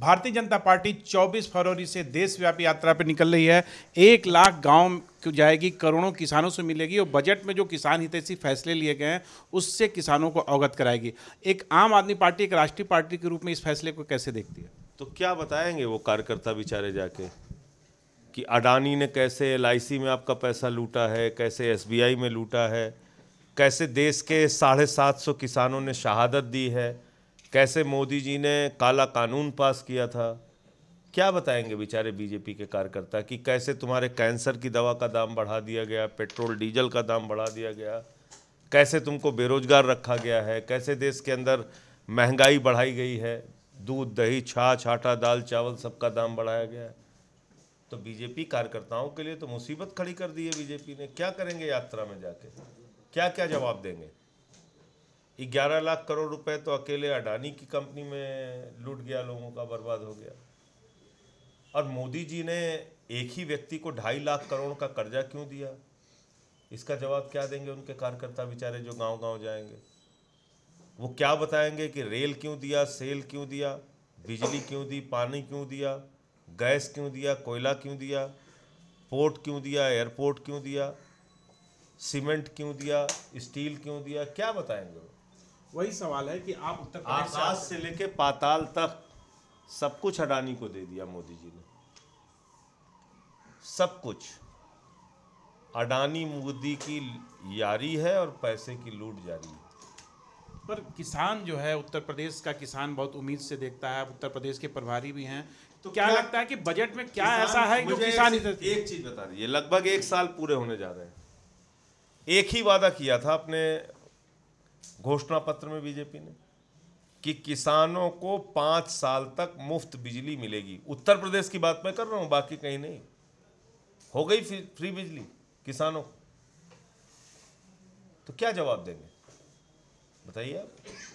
भारतीय जनता पार्टी 24 फरवरी से देशव्यापी यात्रा पर निकल रही है एक लाख गांव जाएगी करोड़ों किसानों से मिलेगी और बजट में जो किसान हितैषी फैसले लिए गए हैं उससे किसानों को अवगत कराएगी एक आम आदमी पार्टी एक राष्ट्रीय पार्टी के रूप में इस फैसले को कैसे देखती है तो क्या बताएंगे वो कार्यकर्ता बेचारे जाके कि अडानी ने कैसे एल में आपका पैसा लूटा है कैसे एस में लूटा है कैसे देश के साढ़े सात सौ किसानों ने शहादत दी है कैसे मोदी जी ने काला कानून पास किया था क्या बताएंगे बेचारे बीजेपी के कार्यकर्ता कि कैसे तुम्हारे कैंसर की दवा का दाम बढ़ा दिया गया पेट्रोल डीजल का दाम बढ़ा दिया गया कैसे तुमको बेरोजगार रखा गया है कैसे देश के अंदर महंगाई बढ़ाई गई है दूध दही छाछ आटा दाल चावल सबका दाम बढ़ाया गया है तो बीजेपी कार्यकर्ताओं के लिए तो मुसीबत खड़ी कर दी है बीजेपी ने क्या करेंगे यात्रा में जाके क्या क्या जवाब देंगे ग्यारह लाख करोड़ रुपए तो अकेले अडानी की कंपनी में लूट गया लोगों का बर्बाद हो गया और मोदी जी ने एक ही व्यक्ति को ढाई लाख करोड़ का कर्जा क्यों दिया इसका जवाब क्या देंगे उनके कार्यकर्ता बेचारे जो गांव गांव जाएंगे वो क्या बताएंगे कि रेल क्यों दिया सेल क्यों दिया बिजली क्यों दी पानी क्यों दिया गैस क्यों दिया कोयला क्यों दिया पोर्ट क्यों दिया एयरपोर्ट क्यों दिया सीमेंट क्यों दिया स्टील क्यों दिया क्या बताएंगे वो वही सवाल है कि आप उत्तर प्रदेश आकाश से लेके पाताल तक सब कुछ अडानी को दे दिया मोदी जी ने सब कुछ अडानी मोदी की यारी है और पैसे की लूट जारी है पर किसान जो है उत्तर प्रदेश का किसान बहुत उम्मीद से देखता है उत्तर प्रदेश के प्रभारी भी हैं तो क्या, क्या लगता है कि बजट में क्या ऐसा है जो किसान एक, एक चीज बता दीजिए लगभग एक साल पूरे होने जा रहे हैं एक ही वादा किया था अपने घोषणा पत्र में बीजेपी ने कि किसानों को पाँच साल तक मुफ्त बिजली मिलेगी उत्तर प्रदेश की बात मैं कर रहा हूँ बाकी कहीं नहीं हो गई फ्री बिजली किसानों को तो क्या जवाब देंगे बताइए आप